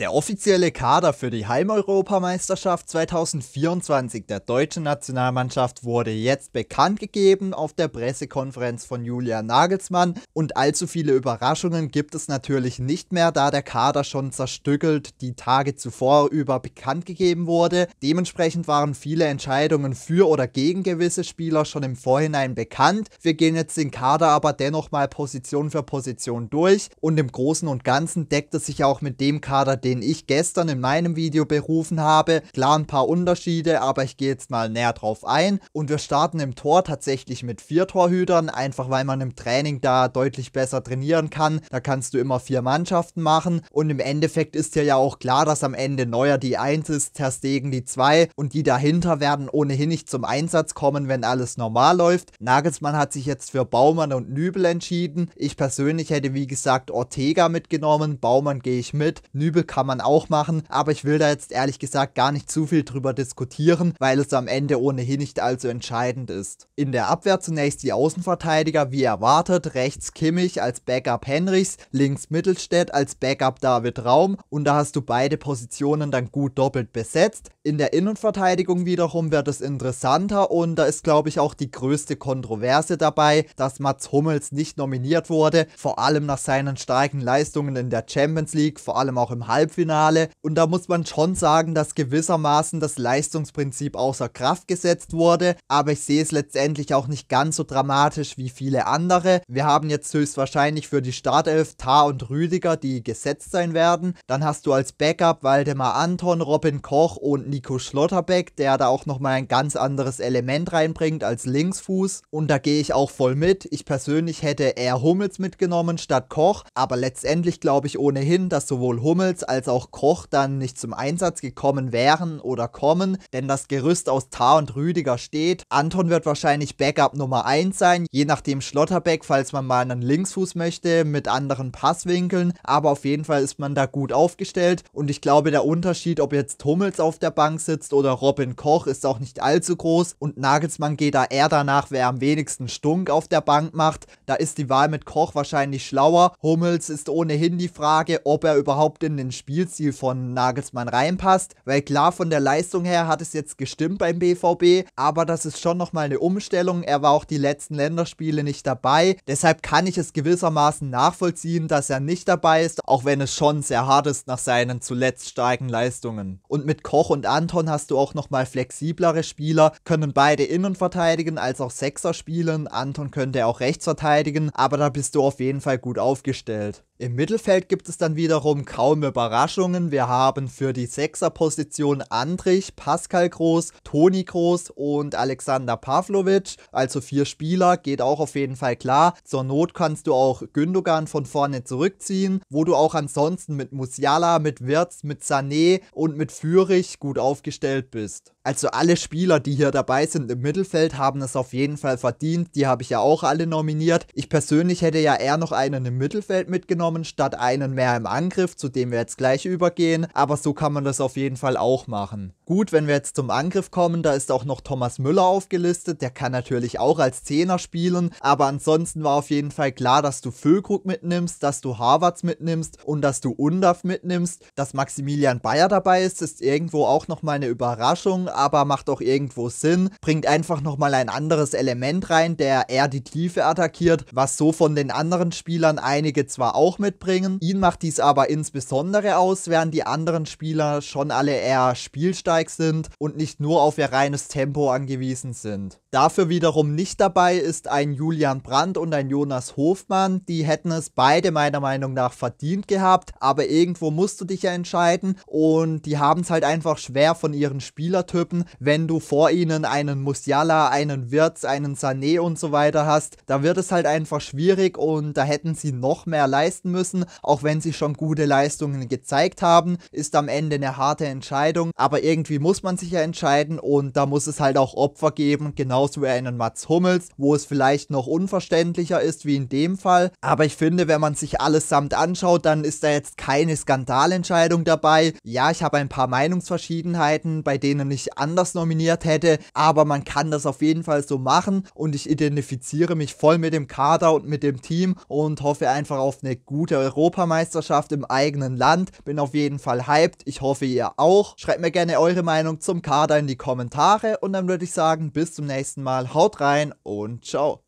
Der offizielle Kader für die Heimeuropameisterschaft 2024 der deutschen Nationalmannschaft wurde jetzt bekannt gegeben auf der Pressekonferenz von Julian Nagelsmann und allzu viele Überraschungen gibt es natürlich nicht mehr, da der Kader schon zerstückelt die Tage zuvor über bekannt gegeben wurde. Dementsprechend waren viele Entscheidungen für oder gegen gewisse Spieler schon im Vorhinein bekannt. Wir gehen jetzt den Kader aber dennoch mal Position für Position durch und im Großen und Ganzen deckt es sich auch mit dem Kader, den ich gestern in meinem Video berufen habe. Klar ein paar Unterschiede, aber ich gehe jetzt mal näher drauf ein. Und wir starten im Tor tatsächlich mit vier Torhütern, einfach weil man im Training da deutlich besser trainieren kann. Da kannst du immer vier Mannschaften machen. Und im Endeffekt ist dir ja auch klar, dass am Ende Neuer die 1 ist, Ter Stegen die 2 und die dahinter werden ohnehin nicht zum Einsatz kommen, wenn alles normal läuft. Nagelsmann hat sich jetzt für Baumann und Nübel entschieden. Ich persönlich hätte wie gesagt Ortega mitgenommen. Baumann gehe ich mit. Nübel kann kann man auch machen, aber ich will da jetzt ehrlich gesagt gar nicht zu viel drüber diskutieren, weil es am Ende ohnehin nicht allzu entscheidend ist. In der Abwehr zunächst die Außenverteidiger, wie erwartet, rechts Kimmich als Backup Henrichs, links Mittelstädt als Backup David Raum und da hast du beide Positionen dann gut doppelt besetzt. In der Innenverteidigung wiederum wird es interessanter und da ist glaube ich auch die größte Kontroverse dabei, dass Mats Hummels nicht nominiert wurde, vor allem nach seinen starken Leistungen in der Champions League, vor allem auch im Halbfinale Halbfinale. Und da muss man schon sagen, dass gewissermaßen das Leistungsprinzip außer Kraft gesetzt wurde. Aber ich sehe es letztendlich auch nicht ganz so dramatisch wie viele andere. Wir haben jetzt höchstwahrscheinlich für die Startelf Tar und Rüdiger, die gesetzt sein werden. Dann hast du als Backup Waldemar Anton, Robin Koch und Nico Schlotterbeck, der da auch nochmal ein ganz anderes Element reinbringt als Linksfuß. Und da gehe ich auch voll mit. Ich persönlich hätte eher Hummels mitgenommen statt Koch. Aber letztendlich glaube ich ohnehin, dass sowohl Hummels als als auch Koch dann nicht zum Einsatz gekommen wären oder kommen, denn das Gerüst aus Tar und Rüdiger steht. Anton wird wahrscheinlich Backup Nummer 1 sein, je nachdem Schlotterbeck, falls man mal einen Linksfuß möchte, mit anderen Passwinkeln, aber auf jeden Fall ist man da gut aufgestellt und ich glaube, der Unterschied, ob jetzt Hummels auf der Bank sitzt oder Robin Koch, ist auch nicht allzu groß und Nagelsmann geht da eher danach, wer am wenigsten Stunk auf der Bank macht. Da ist die Wahl mit Koch wahrscheinlich schlauer. Hummels ist ohnehin die Frage, ob er überhaupt in den Spiel Spielstil von Nagelsmann reinpasst, weil klar von der Leistung her hat es jetzt gestimmt beim BVB, aber das ist schon nochmal eine Umstellung. Er war auch die letzten Länderspiele nicht dabei, deshalb kann ich es gewissermaßen nachvollziehen, dass er nicht dabei ist, auch wenn es schon sehr hart ist nach seinen zuletzt starken Leistungen. Und mit Koch und Anton hast du auch nochmal flexiblere Spieler, können beide innen verteidigen als auch Sechser spielen. Anton könnte auch rechts verteidigen, aber da bist du auf jeden Fall gut aufgestellt. Im Mittelfeld gibt es dann wiederum kaum Überraschungen. Wir haben für die Sechserposition Andrich, Pascal Groß, Toni Groß und Alexander Pavlovic. Also vier Spieler, geht auch auf jeden Fall klar. Zur Not kannst du auch Gündogan von vorne zurückziehen, wo du auch ansonsten mit Musiala, mit Wirtz, mit Sané und mit Fürich gut aufgestellt bist. Also alle Spieler, die hier dabei sind im Mittelfeld, haben es auf jeden Fall verdient. Die habe ich ja auch alle nominiert. Ich persönlich hätte ja eher noch einen im Mittelfeld mitgenommen genommen, statt einen mehr im Angriff, zu dem wir jetzt gleich übergehen, aber so kann man das auf jeden Fall auch machen. Gut, wenn wir jetzt zum Angriff kommen, da ist auch noch Thomas Müller aufgelistet, der kann natürlich auch als Zehner spielen, aber ansonsten war auf jeden Fall klar, dass du Füllkrug mitnimmst, dass du Harvards mitnimmst und dass du Undav mitnimmst. Dass Maximilian Bayer dabei ist, ist irgendwo auch nochmal eine Überraschung, aber macht auch irgendwo Sinn, bringt einfach nochmal ein anderes Element rein, der eher die Tiefe attackiert, was so von den anderen Spielern einige zwar auch auch mitbringen. Ihn macht dies aber insbesondere aus, während die anderen Spieler schon alle eher spielsteig sind und nicht nur auf ihr reines Tempo angewiesen sind. Dafür wiederum nicht dabei ist ein Julian Brandt und ein Jonas Hofmann. Die hätten es beide meiner Meinung nach verdient gehabt, aber irgendwo musst du dich ja entscheiden und die haben es halt einfach schwer von ihren Spielertypen. Wenn du vor ihnen einen Musiala, einen Wirtz, einen Sané und so weiter hast, da wird es halt einfach schwierig und da hätten sie noch mehr leisten müssen, auch wenn sie schon gute Leistungen gezeigt haben. Ist am Ende eine harte Entscheidung, aber irgendwie muss man sich ja entscheiden und da muss es halt auch Opfer geben, genau genauso wie einen Mats Hummels, wo es vielleicht noch unverständlicher ist wie in dem Fall. Aber ich finde, wenn man sich allesamt anschaut, dann ist da jetzt keine Skandalentscheidung dabei. Ja, ich habe ein paar Meinungsverschiedenheiten, bei denen ich anders nominiert hätte, aber man kann das auf jeden Fall so machen und ich identifiziere mich voll mit dem Kader und mit dem Team und hoffe einfach auf eine gute Europameisterschaft im eigenen Land. Bin auf jeden Fall hyped. Ich hoffe, ihr auch. Schreibt mir gerne eure Meinung zum Kader in die Kommentare und dann würde ich sagen, bis zum nächsten Mal nächsten Mal. Haut rein und ciao.